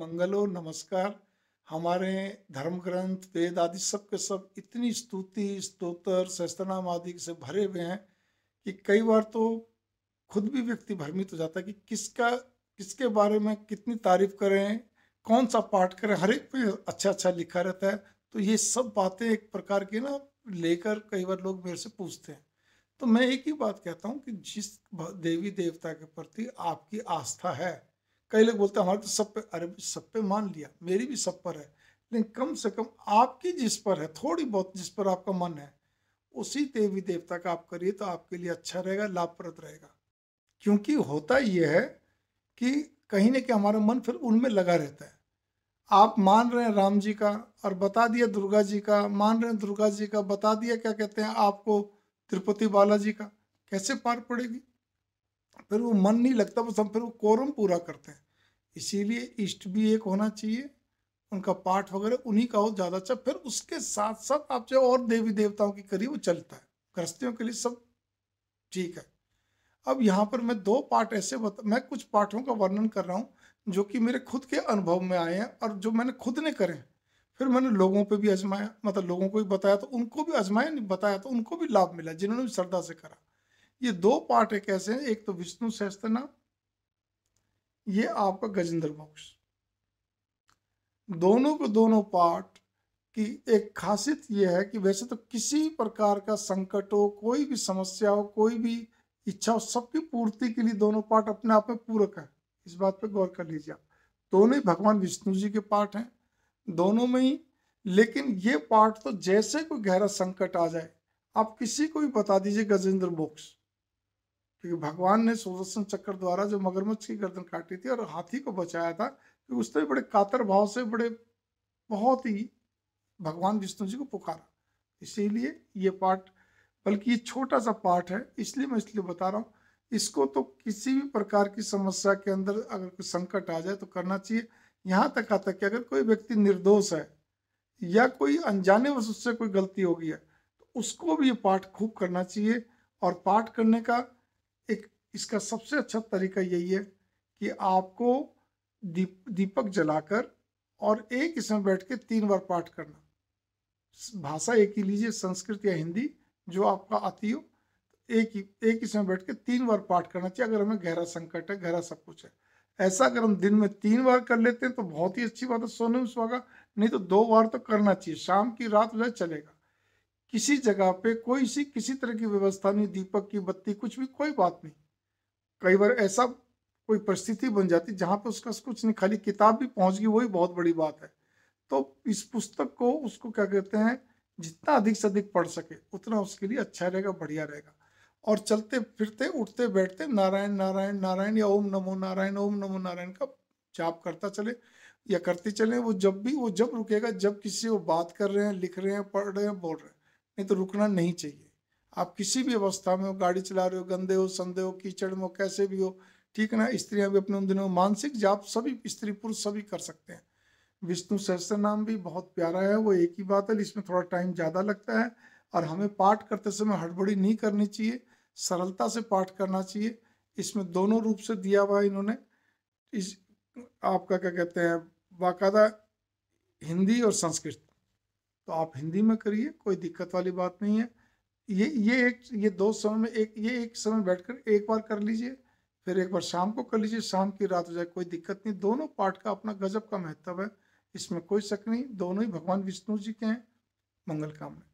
मंगलो नमस्कार हमारे धर्म ग्रंथ वेद आदि सब के सब इतनी स्तुति स्तोत्र शस्त्रनाम आदि से भरे हुए हैं कि कई बार तो खुद भी व्यक्ति भ्रमित हो जाता है कि किसका किसके बारे में कितनी तारीफ करें कौन सा पाठ करें हर एक पे अच्छा अच्छा लिखा रहता है तो ये सब बातें एक प्रकार की ना लेकर कई बार लोग मेरे से पूछते हैं तो मैं एक ही बात कहता हूँ कि जिस देवी देवता के प्रति आपकी आस्था है कई लोग बोलते हैं हमारे तो सब पे अरे सब पे मान लिया मेरी भी सब पर है लेकिन कम से कम आपकी जिस पर है थोड़ी बहुत जिस पर आपका मन है उसी देवी देवता का आप करिए तो आपके लिए अच्छा रहेगा लाभप्रद रहेगा क्योंकि होता यह है कि कहीं ना कहीं हमारा मन फिर उनमें लगा रहता है आप मान रहे हैं राम जी का और बता दिया दुर्गा जी का मान रहे हैं दुर्गा जी का बता दिया क्या कहते हैं आपको तिरुपति बालाजी का कैसे पार पड़ेगी फिर वो मन नहीं लगता वो सब फिर वो कोरम पूरा करते हैं इसीलिए इष्ट भी एक होना चाहिए उनका पाठ वगैरह उन्हीं का हो ज़्यादा अच्छा फिर उसके साथ साथ आप जो और देवी देवताओं के करीब वो चलता है गृहस्थियों के लिए सब ठीक है अब यहाँ पर मैं दो पाठ ऐसे बता मैं कुछ पाठों का वर्णन कर रहा हूँ जो कि मेरे खुद के अनुभव में आए हैं और जो मैंने खुद ने करे फिर मैंने लोगों पे भी आजमाया मतलब लोगों को भी बताया तो उनको भी आजमाया नहीं बताया तो उनको भी लाभ मिला जिन्होंने भी श्रद्धा से करा ये दो पार्ट है कैसे हैं एक तो विष्णु सहस्त्र नाम ये आपका गजेंद्र मोक्ष दोनों के दोनों पार्ट की एक खासियत यह है कि वैसे तो किसी प्रकार का संकट हो कोई भी समस्या हो कोई भी इच्छा हो सबकी पूर्ति के लिए दोनों पार्ट अपने आप में पूरक है इस बात पर गौर कर लीजिए आप दोनों ही भगवान विष्णु जी के पार्ट हैं दोनों में ही लेकिन ये पार्ट तो जैसे कोई गहरा संकट आ जाए आप किसी को भी बता दीजिए गजेंद्र मोक्ष क्योंकि भगवान ने सुदर्शन चक्र द्वारा जो मगरमच्छ की गर्दन काटी थी और हाथी को बचाया था क्योंकि उसने बड़े कातर भाव से बड़े बहुत ही भगवान विष्णु जी को पुकारा इसीलिए ये पाठ बल्कि ये छोटा सा पाठ है इसलिए मैं इसलिए बता रहा हूँ इसको तो किसी भी प्रकार की समस्या के अंदर अगर कोई संकट आ जाए तो करना चाहिए यहाँ तक आता कि अगर कोई व्यक्ति निर्दोष है या कोई अनजाने वश उससे कोई गलती हो गई है तो उसको भी ये पाठ खूब करना चाहिए और पाठ करने का एक इसका सबसे अच्छा तरीका यही है कि आपको दीप दीपक जलाकर और एक इसमें बैठ के तीन बार पाठ करना भाषा एक ही लीजिए संस्कृत या हिंदी जो आपका आती हो एक ही एक इसमें बैठ के तीन बार पाठ करना चाहिए अगर हमें गहरा संकट है गहरा सब कुछ है ऐसा अगर हम दिन में तीन बार कर लेते हैं तो बहुत ही अच्छी बात है सोने में सुहागा नहीं तो दो बार तो करना चाहिए शाम की रात वह चलेगा किसी जगह पे कोई सी किसी तरह की व्यवस्था नहीं दीपक की बत्ती कुछ भी कोई बात नहीं कई बार ऐसा कोई परिस्थिति बन जाती जहाँ पे उसका कुछ नहीं खाली किताब भी पहुँच गई वही बहुत बड़ी बात है तो इस पुस्तक को उसको क्या कहते हैं जितना अधिक से अधिक पढ़ सके उतना उसके लिए अच्छा रहेगा बढ़िया रहेगा और चलते फिरते उठते बैठते नारायण नारायण नारायण या ओम नमो नारायण ओम नमो नारायण का जाप करता चले या करते चले वो जब भी वो जब रुकेगा जब किसी वो बात कर रहे हैं लिख रहे हैं पढ़ रहे हैं बोल रहे हैं नहीं तो रुकना नहीं चाहिए आप किसी भी अवस्था में हो गाड़ी चला रहे हो गंदे हो संदे हो कीचड़ में हो कैसे भी हो ठीक है ना स्त्रियां भी अपने उन दिनों मानसिक जाप सभी स्त्री पुरुष सभी कर सकते हैं विष्णु सहस्त्र नाम भी बहुत प्यारा है वो एक ही बात है इसमें थोड़ा टाइम ज़्यादा लगता है और हमें पाठ करते समय हड़बड़ी नहीं करनी चाहिए सरलता से पाठ करना चाहिए इसमें दोनों रूप से दिया हुआ है इन्होंने इस आपका क्या कहते हैं बाकायदा हिंदी और संस्कृत तो आप हिंदी में करिए कोई दिक्कत वाली बात नहीं है ये ये एक ये दो समय में एक ये एक समय बैठकर एक बार कर लीजिए फिर एक बार शाम को कर लीजिए शाम की रात हो जाए कोई दिक्कत नहीं दोनों पाठ का अपना गजब का महत्व है इसमें कोई शक नहीं दोनों ही भगवान विष्णु जी के हैं मंगल कामना